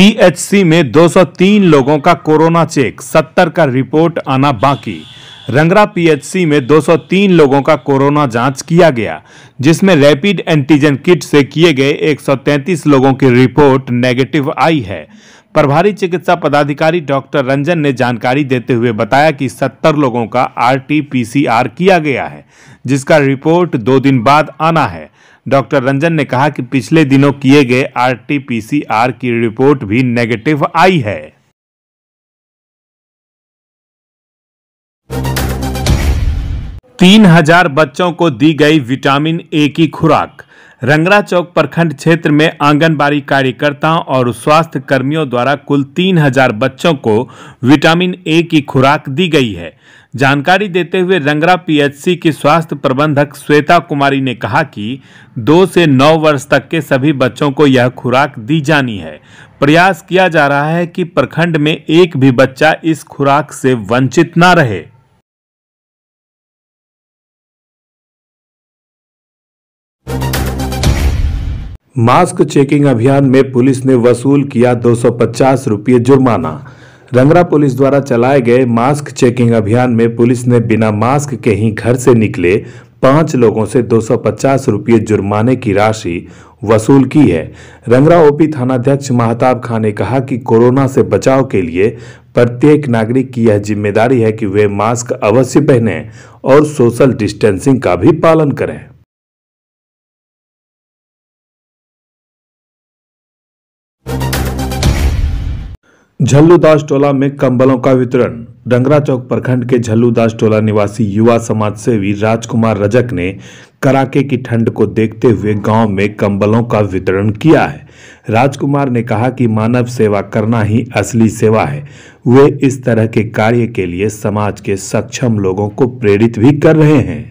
PHC में 203 लोगों का कोरोना चेक 70 का रिपोर्ट आना बाकी रंगरा पीएचसी में 203 लोगों का कोरोना जांच किया गया जिसमें रैपिड एंटीजन किट से किए गए 133 लोगों की रिपोर्ट नेगेटिव आई है प्रभारी चिकित्सा पदाधिकारी डॉक्टर रंजन ने जानकारी देते हुए बताया कि 70 लोगों का आरटीपीसीआर किया गया है जिसका रिपोर्ट दो दिन बाद आना है डॉक्टर रंजन ने कहा कि पिछले दिनों किए गए आरटीपीसीआर की रिपोर्ट भी नेगेटिव आई है तीन हजार बच्चों को दी गई विटामिन ए की खुराक रंगरा चौक प्रखंड क्षेत्र में आंगनबाड़ी कार्यकर्ताओं और स्वास्थ्य कर्मियों द्वारा कुल तीन हजार बच्चों को विटामिन ए की खुराक दी गई है जानकारी देते हुए रंगरा पीएचसी की स्वास्थ्य प्रबंधक श्वेता कुमारी ने कहा कि दो से नौ वर्ष तक के सभी बच्चों को यह खुराक दी जानी है प्रयास किया जा रहा है कि प्रखंड में एक भी बच्चा इस खुराक से वंचित न रहे मास्क चेकिंग अभियान में पुलिस ने वसूल किया दो सौ जुर्माना रंगरा पुलिस द्वारा चलाए गए मास्क चेकिंग अभियान में पुलिस ने बिना मास्क के ही घर से निकले पाँच लोगों से दो रुपये जुर्माने की राशि वसूल की है रंगरा ओपी थानाध्यक्ष महताब खान ने कहा कि कोरोना से बचाव के लिए प्रत्येक नागरिक की यह जिम्मेदारी है कि वे मास्क अवश्य पहनें और सोशल डिस्टेंसिंग का भी पालन करें झल्लूदास टोला में कंबलों का वितरण डंगरा चौक प्रखंड के झल्लूदास टोला निवासी युवा समाज सेवी राजकुमार रजक ने कड़ाके की ठंड को देखते हुए गांव में कंबलों का वितरण किया है राजकुमार ने कहा कि मानव सेवा करना ही असली सेवा है वे इस तरह के कार्य के लिए समाज के सक्षम लोगों को प्रेरित भी कर रहे हैं